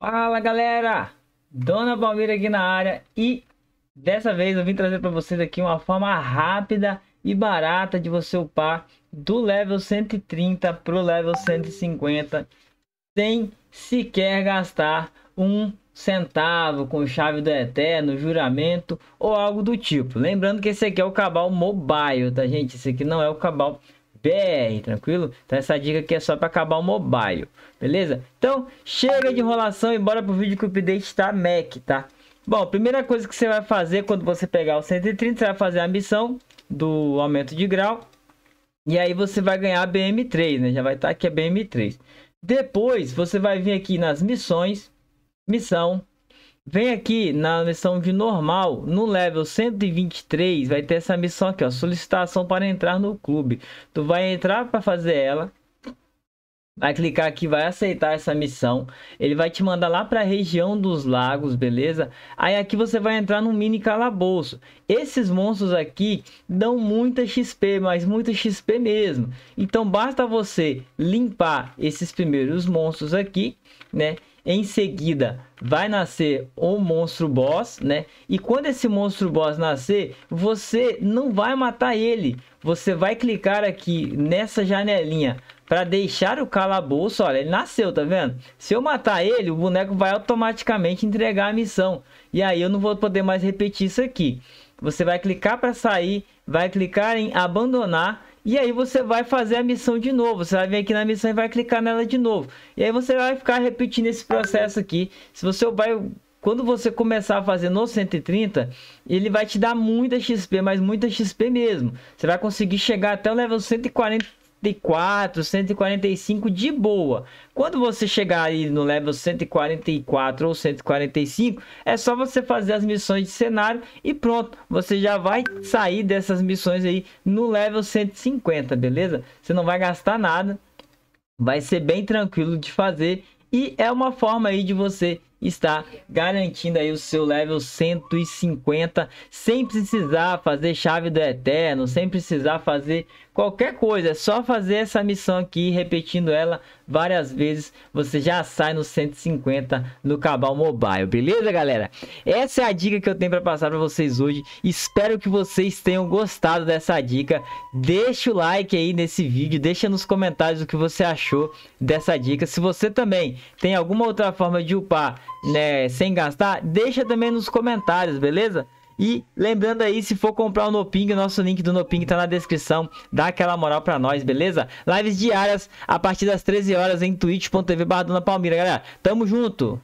Fala galera, Dona Palmeira aqui na área e dessa vez eu vim trazer para vocês aqui uma forma rápida e barata de você upar do level 130 pro level 150 sem sequer gastar um centavo com chave do eterno, juramento ou algo do tipo. Lembrando que esse aqui é o Cabal Mobile, tá gente? Esse aqui não é o Cabal BR, tranquilo? Então essa dica aqui é só para acabar o mobile, beleza? Então chega de enrolação e bora pro vídeo que o update tá Mac, tá? Bom, primeira coisa que você vai fazer quando você pegar o 130, você vai fazer a missão do aumento de grau. E aí você vai ganhar a BM3, né? Já vai estar tá aqui a BM3. Depois você vai vir aqui nas missões, missão, Vem aqui na missão de normal, no level 123, vai ter essa missão aqui, ó, solicitação para entrar no clube. Tu vai entrar para fazer ela, vai clicar aqui, vai aceitar essa missão. Ele vai te mandar lá para a região dos lagos, beleza? Aí aqui você vai entrar no mini calabouço. Esses monstros aqui dão muita XP, mas muita XP mesmo. Então basta você limpar esses primeiros monstros aqui, né? Em seguida, vai nascer o monstro boss, né? E quando esse monstro boss nascer, você não vai matar ele. Você vai clicar aqui nessa janelinha para deixar o calabouço. Olha, ele nasceu, tá vendo? Se eu matar ele, o boneco vai automaticamente entregar a missão. E aí eu não vou poder mais repetir isso aqui. Você vai clicar para sair, vai clicar em abandonar e aí você vai fazer a missão de novo. Você vai vir aqui na missão e vai clicar nela de novo. E aí você vai ficar repetindo esse processo aqui. Se você vai quando você começar a fazer no 130, ele vai te dar muita XP, mas muita XP mesmo. Você vai conseguir chegar até o level 140, 144, 145 de boa. Quando você chegar aí no level 144 ou 145, é só você fazer as missões de cenário e pronto, você já vai sair dessas missões aí no level 150, beleza? Você não vai gastar nada. Vai ser bem tranquilo de fazer e é uma forma aí de você está garantindo aí o seu level 150 sem precisar fazer chave do eterno, sem precisar fazer qualquer coisa, é só fazer essa missão aqui, repetindo ela várias vezes, você já sai no 150 no Cabal Mobile, beleza galera? Essa é a dica que eu tenho para passar para vocês hoje, espero que vocês tenham gostado dessa dica, deixa o like aí nesse vídeo, deixa nos comentários o que você achou dessa dica, se você também tem alguma outra forma de upar né, sem gastar, deixa também nos comentários, beleza? E lembrando aí, se for comprar o Noping, o nosso link do Noping tá na descrição. Dá aquela moral pra nós, beleza? Lives diárias a partir das 13 horas em twitch.tv barra Palmira, galera. Tamo junto!